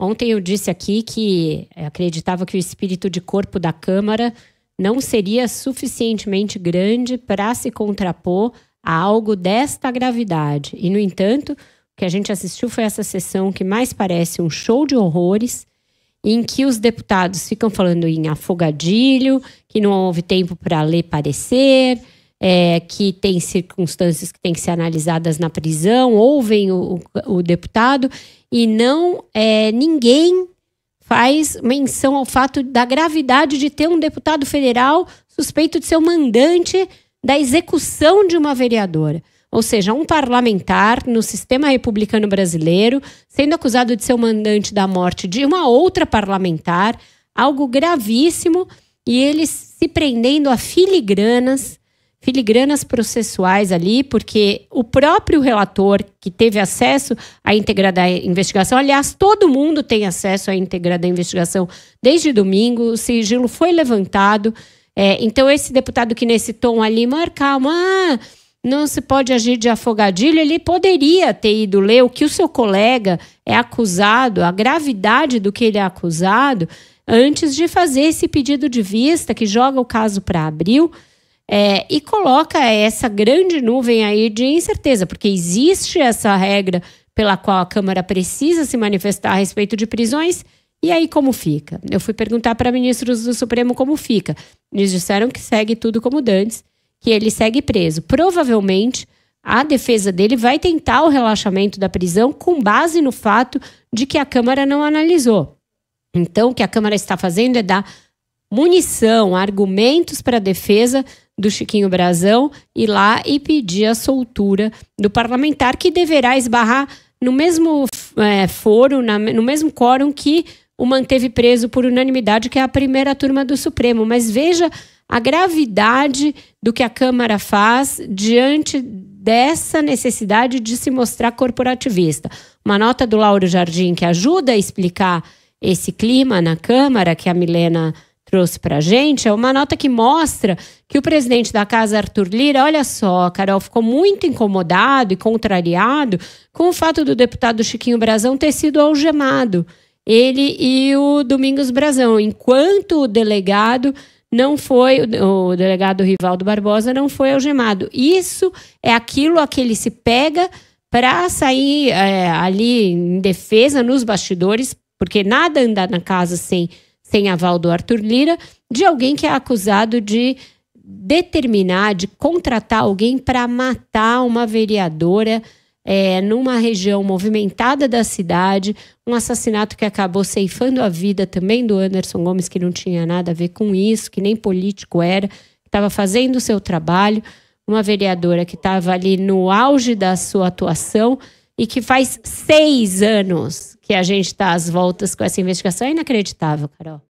Ontem eu disse aqui que acreditava que o espírito de corpo da Câmara não seria suficientemente grande para se contrapor a algo desta gravidade. E, no entanto, o que a gente assistiu foi essa sessão que mais parece um show de horrores, em que os deputados ficam falando em afogadilho, que não houve tempo para ler parecer é, que tem circunstâncias que têm que ser analisadas na prisão, ouvem o, o, o deputado e não é, ninguém faz menção ao fato da gravidade de ter um deputado federal suspeito de ser o mandante da execução de uma vereadora. Ou seja, um parlamentar no sistema republicano brasileiro sendo acusado de ser o mandante da morte de uma outra parlamentar, algo gravíssimo, e eles se prendendo a filigranas filigranas processuais ali, porque o próprio relator que teve acesso à íntegra da investigação, aliás, todo mundo tem acesso à íntegra da investigação desde domingo, o sigilo foi levantado. É, então, esse deputado que nesse tom ali marcar uma. Ah, não se pode agir de afogadilho, ele poderia ter ido ler o que o seu colega é acusado, a gravidade do que ele é acusado, antes de fazer esse pedido de vista que joga o caso para abril é, e coloca essa grande nuvem aí de incerteza, porque existe essa regra pela qual a Câmara precisa se manifestar a respeito de prisões. E aí, como fica? Eu fui perguntar para ministros do Supremo como fica. Eles disseram que segue tudo como dantes, que ele segue preso. Provavelmente, a defesa dele vai tentar o relaxamento da prisão com base no fato de que a Câmara não analisou. Então, o que a Câmara está fazendo é dar munição, argumentos para a defesa do Chiquinho Brazão ir lá e pedir a soltura do parlamentar, que deverá esbarrar no mesmo é, foro, na, no mesmo quórum que o manteve preso por unanimidade, que é a primeira turma do Supremo. Mas veja a gravidade do que a Câmara faz diante dessa necessidade de se mostrar corporativista. Uma nota do Lauro Jardim que ajuda a explicar esse clima na Câmara, que a Milena trouxe para a gente é uma nota que mostra que o presidente da casa, Arthur Lira, olha só, Carol, ficou muito incomodado e contrariado com o fato do deputado Chiquinho Brazão ter sido algemado. Ele e o Domingos Brazão, enquanto o delegado não foi, o delegado Rivaldo Barbosa não foi algemado. Isso é aquilo a que ele se pega para sair é, ali em defesa nos bastidores, porque nada anda na casa sem. Assim, sem aval do Arthur Lira, de alguém que é acusado de determinar, de contratar alguém para matar uma vereadora é, numa região movimentada da cidade, um assassinato que acabou ceifando a vida também do Anderson Gomes, que não tinha nada a ver com isso, que nem político era, estava fazendo o seu trabalho, uma vereadora que estava ali no auge da sua atuação e que faz seis anos que a gente está às voltas com essa investigação. É inacreditável, Carol.